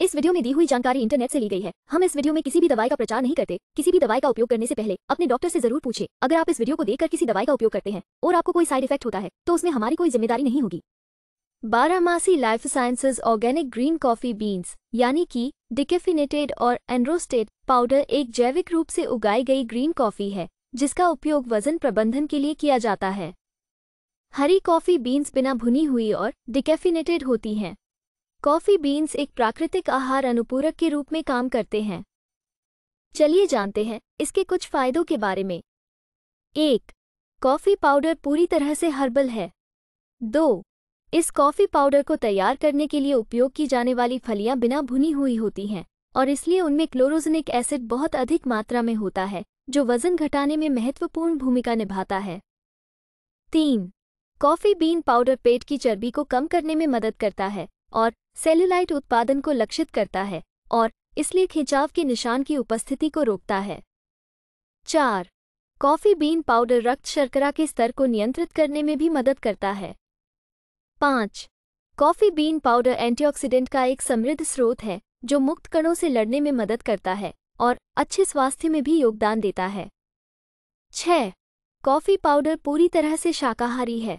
इस वीडियो में दी हुई जानकारी इंटरनेट से ली गई है हम इस वीडियो में किसी भी दवाई का प्रचार नहीं करते किसी भी दवाई का उपयोग करने से पहले अपने डॉक्टर से जरूर पूछे अगर आप इस वीडियो को देखकर किसी दवाई का उपयोग करते हैं और आपको कोई साइड इफेक्ट होता है तो उसमें हमारी कोई जिम्मेदारी नहीं होगी Baramasi life sciences organic green coffee beans यानी कि डिकेफिनेटेड और एनरोस्टेड पाउडर एक जैविक रूप से उगाई गई ग्रीन कॉफी है जिसका उपयोग वजन प्रबंधन के लिए किया जाता है हरी कॉफी बीन्स बिना भुनी हुई और डिकेफिनेटेड होती हैं कॉफी बीन्स एक प्राकृतिक आहार अनुपूरक के रूप में काम करते हैं चलिए जानते हैं इसके कुछ फायदों के बारे में एक कॉफी पाउडर पूरी तरह से हर्बल है दो इस कॉफी पाउडर को तैयार करने के लिए उपयोग की जाने वाली फलियां बिना भुनी हुई होती हैं और इसलिए उनमें क्लोरोजनिक एसिड बहुत अधिक मात्रा में होता है जो वजन घटाने में महत्वपूर्ण भूमिका निभाता है तीन कॉफी बीन पाउडर पेट की चर्बी को कम करने में मदद करता है और सेल्युलाइट उत्पादन को लक्षित करता है और इसलिए खिंचाव के निशान की उपस्थिति को रोकता है चार कॉफी बीन पाउडर रक्त शर्करा के स्तर को नियंत्रित करने में भी मदद करता है पाँच कॉफी बीन पाउडर एंटीऑक्सीडेंट का एक समृद्ध स्रोत है जो मुक्त कणों से लड़ने में मदद करता है और अच्छे स्वास्थ्य में भी योगदान देता है छ कॉफी पाउडर पूरी तरह से शाकाहारी है